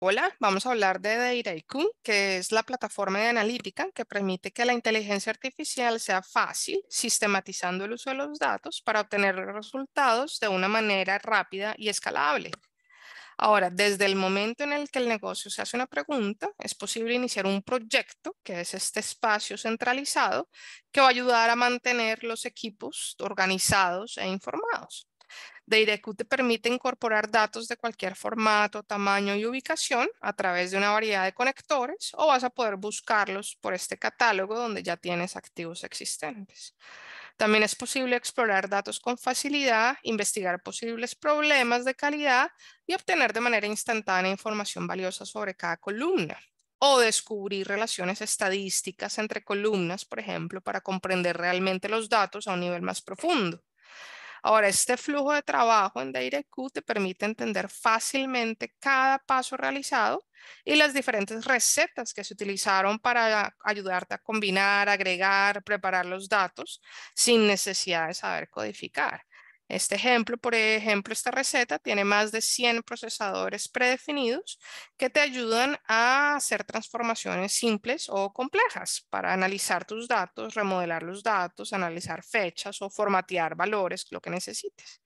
Hola, vamos a hablar de Dataiku, que es la plataforma de analítica que permite que la inteligencia artificial sea fácil, sistematizando el uso de los datos para obtener resultados de una manera rápida y escalable. Ahora, desde el momento en el que el negocio se hace una pregunta, es posible iniciar un proyecto, que es este espacio centralizado, que va a ayudar a mantener los equipos organizados e informados. DirectQ te permite incorporar datos de cualquier formato, tamaño y ubicación a través de una variedad de conectores o vas a poder buscarlos por este catálogo donde ya tienes activos existentes. También es posible explorar datos con facilidad, investigar posibles problemas de calidad y obtener de manera instantánea información valiosa sobre cada columna o descubrir relaciones estadísticas entre columnas, por ejemplo, para comprender realmente los datos a un nivel más profundo. Ahora, este flujo de trabajo en DirectQ te permite entender fácilmente cada paso realizado y las diferentes recetas que se utilizaron para ayudarte a combinar, agregar, preparar los datos sin necesidad de saber codificar. Este ejemplo, por ejemplo, esta receta tiene más de 100 procesadores predefinidos que te ayudan a hacer transformaciones simples o complejas para analizar tus datos, remodelar los datos, analizar fechas o formatear valores, lo que necesites.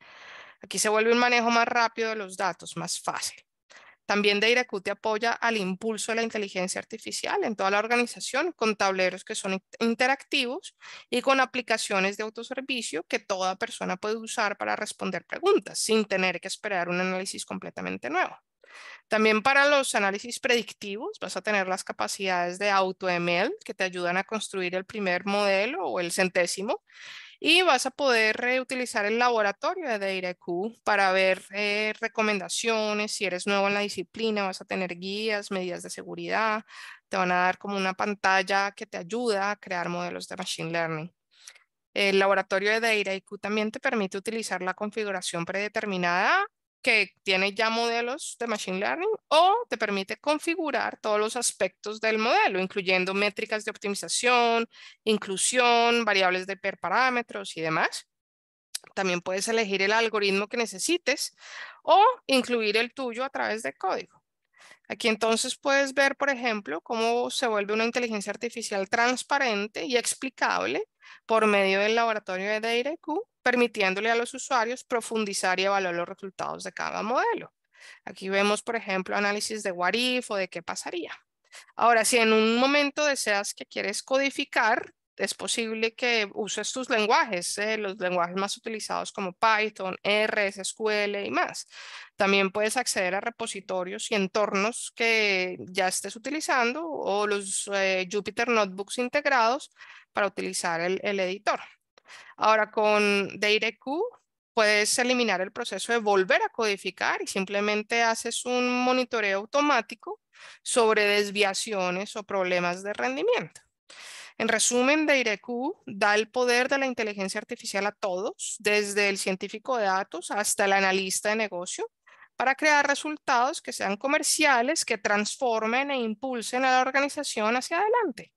Aquí se vuelve un manejo más rápido de los datos, más fácil. También te apoya al impulso de la inteligencia artificial en toda la organización con tableros que son interactivos y con aplicaciones de autoservicio que toda persona puede usar para responder preguntas sin tener que esperar un análisis completamente nuevo. También para los análisis predictivos vas a tener las capacidades de AutoML que te ayudan a construir el primer modelo o el centésimo y vas a poder reutilizar el laboratorio de DataQ e para ver eh, recomendaciones, si eres nuevo en la disciplina, vas a tener guías, medidas de seguridad, te van a dar como una pantalla que te ayuda a crear modelos de Machine Learning. El laboratorio de DataIQ e también te permite utilizar la configuración predeterminada que tiene ya modelos de Machine Learning o te permite configurar todos los aspectos del modelo, incluyendo métricas de optimización, inclusión, variables de parámetros y demás. También puedes elegir el algoritmo que necesites o incluir el tuyo a través de código. Aquí entonces puedes ver, por ejemplo, cómo se vuelve una inteligencia artificial transparente y explicable por medio del laboratorio de DataQ permitiéndole a los usuarios profundizar y evaluar los resultados de cada modelo. Aquí vemos, por ejemplo, análisis de what if o de qué pasaría. Ahora, si en un momento deseas que quieres codificar, es posible que uses tus lenguajes, eh, los lenguajes más utilizados como Python, R, SQL y más. También puedes acceder a repositorios y entornos que ya estés utilizando o los eh, Jupyter Notebooks integrados para utilizar el editor. Ahora con DataQ e puedes eliminar el proceso de volver a codificar y simplemente haces un monitoreo automático sobre desviaciones o problemas de rendimiento. En resumen, DataQ e da el poder de la inteligencia artificial a todos, desde el científico de datos hasta el analista de negocio, para crear resultados que sean comerciales, que transformen e impulsen a la organización hacia adelante.